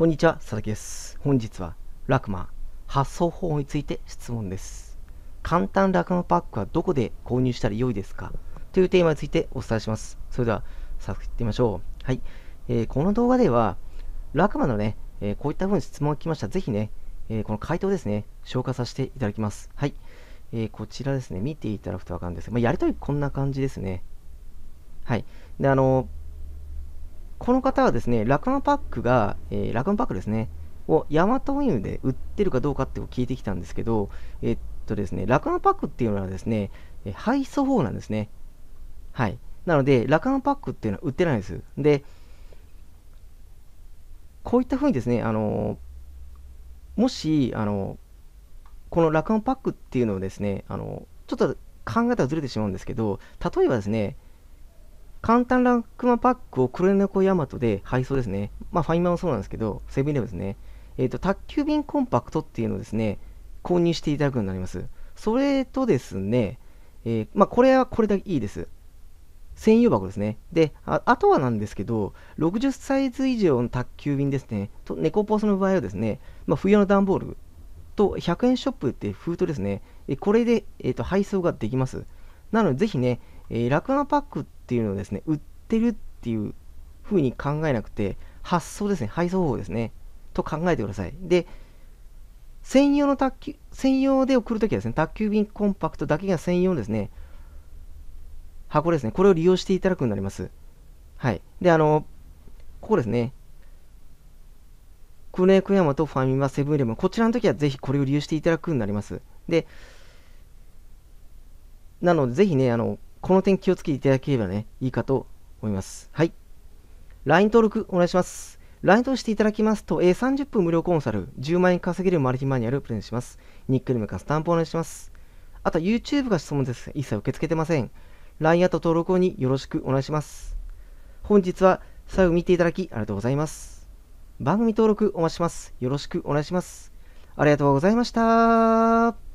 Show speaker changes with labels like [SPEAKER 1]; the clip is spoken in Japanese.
[SPEAKER 1] こんにちは、佐々木です。本日は、ラクマ、発送方法について質問です。簡単ラクマパックはどこで購入したら良いですかというテーマについてお伝えします。それでは、早速行ってみましょう。はい。えー、この動画では、ラクマのね、えー、こういった風に質問が来ましたら、ぜひね、えー、この回答ですね、紹介させていただきます。はい。えこちらですね、見ていただくとわかるんですが、まあ、やりとりこんな感じですね。はい。で、あのーこの方はですね、ラクマパックが、えー、ラクマパックですね、をヤマト運輸で売ってるかどうかって聞いてきたんですけど、えっとですね、ラクマパックっていうのはですね、配送法なんですね。はい。なので、ラクマパックっていうのは売ってないんです。で、こういったふうにですね、あのもし、あのこのラクマパックっていうのをですね、あのちょっと考えたらずれてしまうんですけど、例えばですね、簡単ランクマパックを黒猫ヤマトで配送ですね。まあ、ファインマンもそうなんですけど、セブンイレブンですね。えっ、ー、と、宅急便コンパクトっていうのをですね、購入していただくようになります。それとですね、えー、まあ、これはこれだけいいです。専用箱ですね。であ、あとはなんですけど、60サイズ以上の宅急便ですね、と猫ポスの場合はですね、まあ、冬の段ボールと100円ショップって封筒ですね、これで、えーと配送ができます。なので、ぜひね、えー、ラクナパックっていうのをですね、売ってるっていう風に考えなくて、発送ですね、配送方法ですね、と考えてください。で、専用の宅急、専用で送るときはですね、宅急便コンパクトだけが専用のですね、箱ですね、これを利用していただくようになります。はい。で、あの、ここですね、クネクヤマとファミマ、セブンイレブン、こちらの時はぜひこれを利用していただくようになります。で、なので、ぜひね、あの、この点気をつけていただければね、いいかと思います。はい。LINE 登録お願いします。LINE 登していただきますと、えー、30分無料コンサル、10万円稼げるマルチマニュアルプレゼントします。ニックネームかスタンプお願いします。あと、YouTube が質問です。一切受け付けてません。LINE アト登録後によろしくお願いします。本日は最後見ていただきありがとうございます。番組登録お待ちします。よろしくお願いします。ありがとうございました。